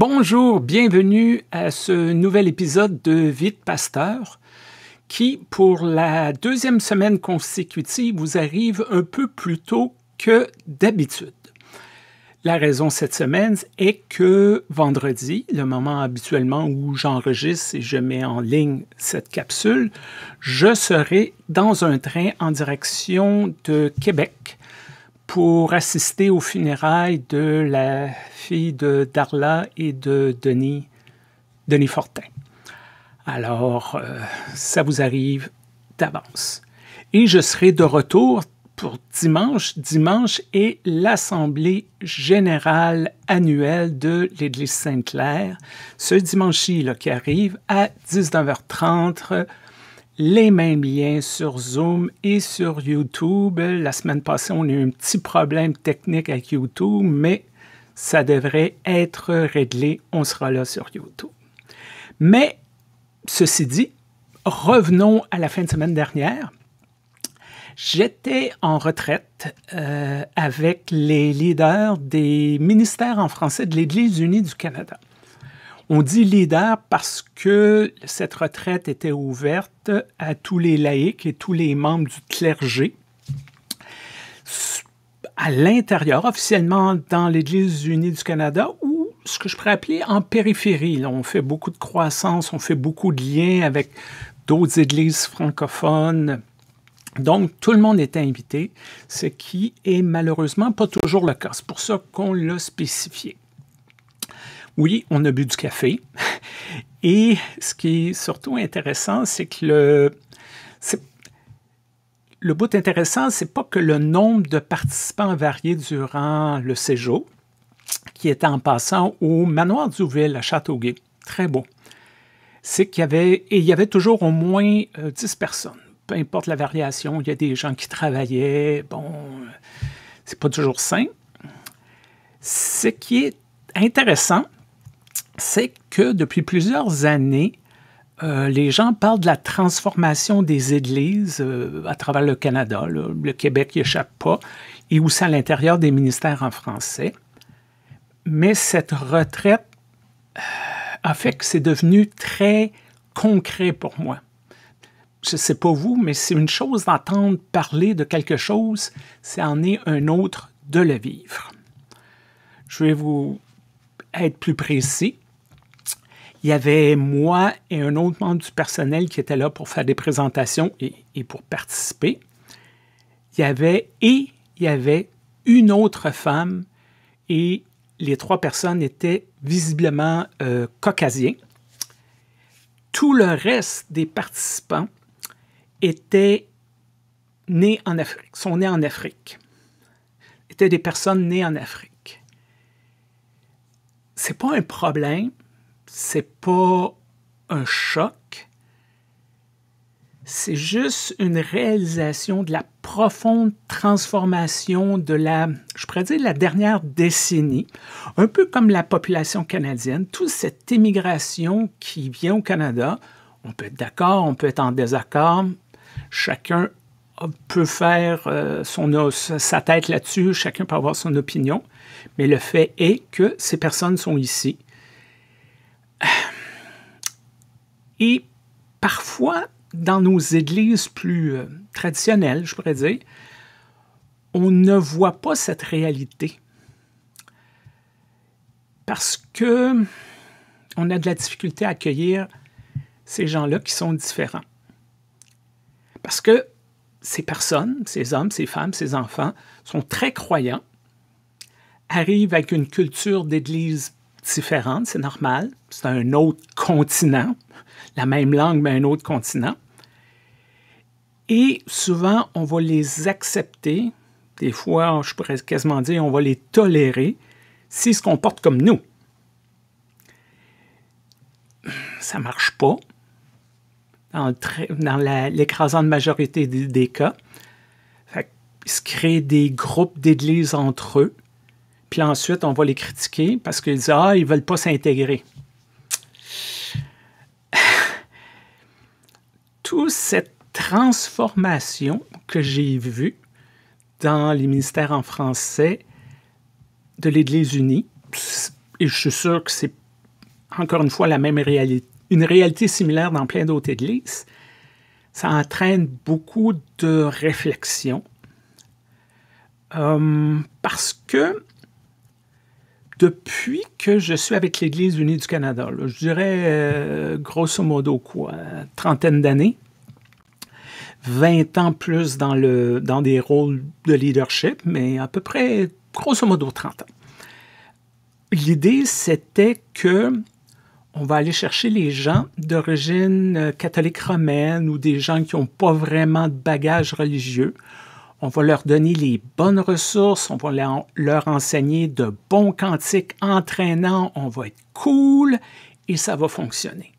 Bonjour, bienvenue à ce nouvel épisode de Vite Pasteur qui, pour la deuxième semaine consécutive, vous arrive un peu plus tôt que d'habitude. La raison cette semaine est que vendredi, le moment habituellement où j'enregistre et je mets en ligne cette capsule, je serai dans un train en direction de Québec pour assister aux funérailles de la fille de Darla et de Denis, Fortin. Alors, euh, ça vous arrive d'avance. Et je serai de retour pour dimanche. Dimanche est l'Assemblée générale annuelle de l'Église Sainte-Claire. Ce dimanche-ci qui arrive à 19h30 les mêmes liens sur Zoom et sur YouTube. La semaine passée, on a eu un petit problème technique avec YouTube, mais ça devrait être réglé. On sera là sur YouTube. Mais, ceci dit, revenons à la fin de semaine dernière. J'étais en retraite euh, avec les leaders des ministères en français de l'Église unie du Canada. On dit leader parce que cette retraite était ouverte à tous les laïcs et tous les membres du clergé. À l'intérieur, officiellement dans l'Église unie du Canada ou ce que je pourrais appeler en périphérie. on fait beaucoup de croissance, on fait beaucoup de liens avec d'autres églises francophones. Donc, tout le monde était invité, ce qui est malheureusement pas toujours le cas. C'est pour ça qu'on l'a spécifié. Oui, on a bu du café. Et ce qui est surtout intéressant, c'est que le, le bout intéressant, c'est pas que le nombre de participants varié durant le séjour, qui était en passant au manoir d'Ouville à Châteauguay, très beau, c'est qu'il y avait, et il y avait toujours au moins 10 euh, personnes. Peu importe la variation, il y a des gens qui travaillaient, bon, euh, c'est pas toujours sain. Ce qui est intéressant, c'est que depuis plusieurs années, euh, les gens parlent de la transformation des églises euh, à travers le Canada. Le Québec n'y échappe pas, et aussi à l'intérieur des ministères en français. Mais cette retraite euh, a fait que c'est devenu très concret pour moi. Je ne sais pas vous, mais c'est une chose d'entendre parler de quelque chose, c'est en est un autre de le vivre. Je vais vous être plus précis il y avait moi et un autre membre du personnel qui était là pour faire des présentations et, pour participer. Il y avait et il y avait une autre femme et les trois personnes étaient visiblement euh, caucasiens. Tout le reste des participants étaient nés en Afrique, sont nés en Afrique, étaient des personnes nées en Afrique. C'est pas un problème, c'est pas un choc, c'est juste une réalisation de la profonde transformation de la, je pourrais dire, la dernière décennie, un peu comme la population canadienne, toute cette immigration qui vient au Canada. On peut être d'accord, on peut être en désaccord, chacun peut faire euh, son, sa tête là-dessus, chacun peut avoir son opinion, mais le fait est que ces personnes sont ici et parfois, dans nos églises plus euh, traditionnelles, je pourrais dire, on ne voit pas cette réalité. Parce que on a de la difficulté à accueillir ces gens-là qui sont différents. Parce que ces personnes, ces hommes, ces femmes, ces enfants, sont très croyants, arrivent avec une culture d'église différentes, c'est normal. C'est un autre continent, la même langue, mais un autre continent. Et souvent, on va les accepter. Des fois, je pourrais quasiment dire, on va les tolérer s'ils se comportent comme nous. Ça ne marche pas dans, l'écrasante majorité des, cas. Fait ils se créent des groupes d'églises entre eux puis ensuite on va les critiquer parce qu'ils disent Ah, ils ne veulent pas s'intégrer. Toute cette transformation que j'ai vue dans les ministères en français de l'Église unie, et je suis sûr que c'est encore une fois la même réalité, une réalité similaire dans plein d'autres églises, ça entraîne beaucoup de réflexions euh, parce que depuis que je suis avec l'Église unie du Canada, je dirais euh, grosso modo quoi, trentaine d'années, 20 ans plus dans, le, dans des rôles de leadership, mais à peu près grosso modo 30 ans. L'idée, c'était que on va aller chercher les gens d'origine euh, catholique romaine ou des gens qui n'ont pas vraiment de bagage religieux on va leur donner les bonnes ressources, on va leur enseigner de bons cantiques entraînants, on va être cool et ça va fonctionner.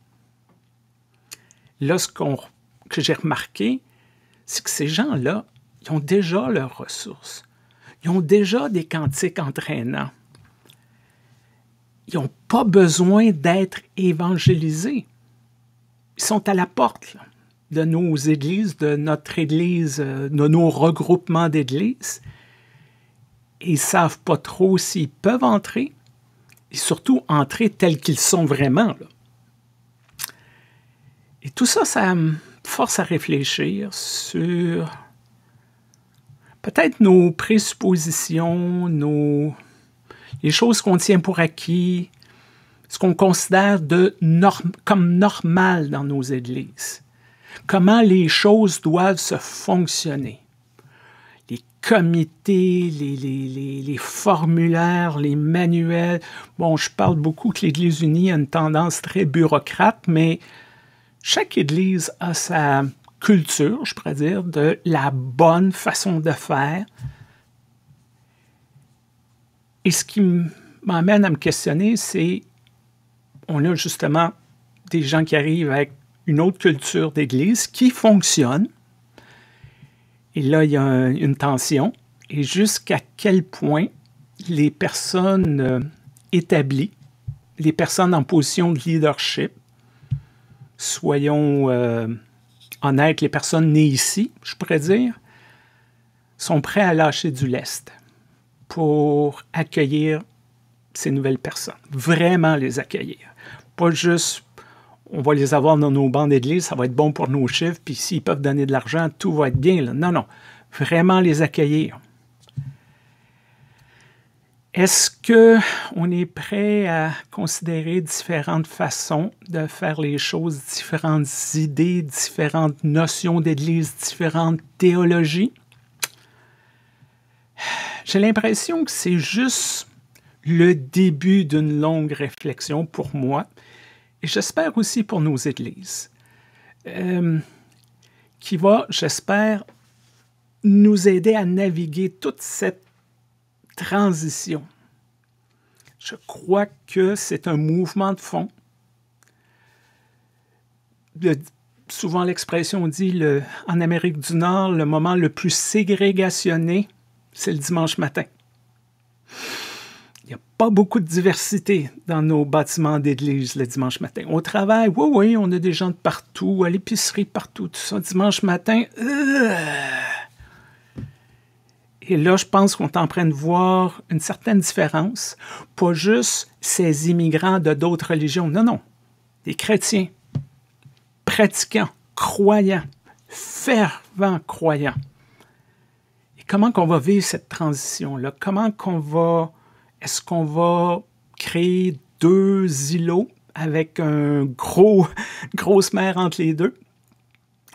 Là, ce que j'ai remarqué, c'est que ces gens-là, ils ont déjà leurs ressources. Ils ont déjà des cantiques entraînants. Ils n'ont pas besoin d'être évangélisés. Ils sont à la porte. Là de nos églises, de notre église, euh, de nos regroupements d'églises. Ils savent pas trop s'ils peuvent entrer, et surtout entrer tels qu'ils sont vraiment. Là. Et tout ça, ça me force à réfléchir sur peut-être nos présuppositions, nos... les choses qu'on tient pour acquis, ce qu'on considère comme normal dans nos églises comment les choses doivent se fonctionner. Les comités, les, formulaires, les manuels. Bon, je parle beaucoup que l'Église unie a une tendance très bureaucrate, mais chaque Église a sa culture, je pourrais dire, de la bonne façon de faire. Et ce qui m'amène à me questionner, c'est, on a justement des gens qui arrivent avec une autre culture d'Église qui fonctionne. Et là, il y a une tension. Et jusqu'à quel point les personnes euh, établies, les personnes en position de leadership, soyons euh, honnêtes, les personnes nées ici, je pourrais dire, sont prêts à lâcher du lest pour accueillir ces nouvelles personnes, vraiment les accueillir. Pas juste on va les avoir dans nos bancs d'église, ça va être bon pour nos chiffres, puis s'ils peuvent donner de l'argent, tout va être bien. Non, non, vraiment les accueillir. Est-ce que on est prêt à considérer différentes façons de faire les choses, différentes idées, différentes notions d'église, différentes théologies J'ai l'impression que c'est juste le début d'une longue réflexion pour moi et j'espère aussi pour nos églises, euh, qui va, j'espère, nous aider à naviguer toute cette transition. Je crois que c'est un mouvement de fond. souvent l'expression dit en Amérique du Nord, le moment le plus ségrégationné, c'est le dimanche matin. Il n'y a pas beaucoup de diversité dans nos bâtiments d'église le dimanche matin. Au travail, oui, oui, on a des gens de partout, à l'épicerie, partout, tout ça. Dimanche matin, euh. Et là, je pense qu'on est en train de voir une certaine différence. Pas juste ces immigrants de d'autres religions. Non, non. Des chrétiens, pratiquants, croyants, fervents croyants. Et comment qu'on va vivre cette transition-là? Comment qu'on va est-ce qu'on va créer deux îlots avec un gros, grosse mer entre les deux?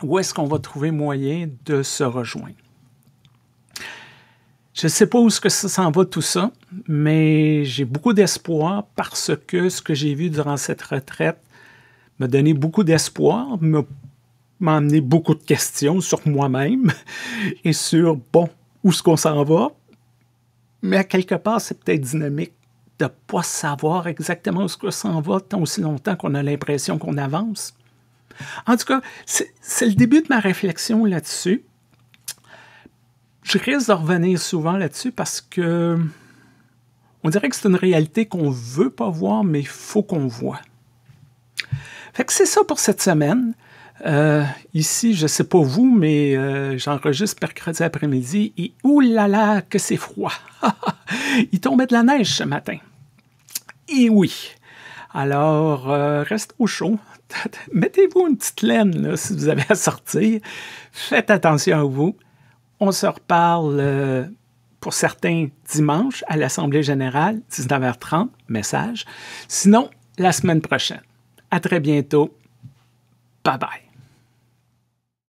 Ou est-ce qu'on va trouver moyen de se rejoindre? Je ne sais pas où ce que ça s'en va tout ça, mais j'ai beaucoup d'espoir parce que ce que j'ai vu durant cette retraite m'a donné beaucoup d'espoir, m'a amené beaucoup de questions sur moi-même et sur, bon, où est-ce qu'on s'en va, mais à quelque part, c'est peut-être dynamique de ne pas savoir exactement où ce que s'en va tant aussi longtemps qu'on a l'impression qu'on avance. En tout cas, c'est le début de ma réflexion là-dessus. Je risque de revenir souvent là-dessus parce que on dirait que c'est une réalité qu'on ne veut pas voir, mais il faut qu'on voit. Fait que c'est ça pour cette semaine. Euh, ici, je ne sais pas vous, mais euh, j'enregistre mercredi après-midi et oulala que c'est froid. Il tombait de la neige ce matin. Et oui. Alors, euh, reste au chaud. Mettez-vous une petite laine là, si vous avez à sortir. Faites attention à vous. On se reparle pour certains dimanche à l'Assemblée générale, 19h30, message. Sinon, la semaine prochaine. À très bientôt. Bye bye.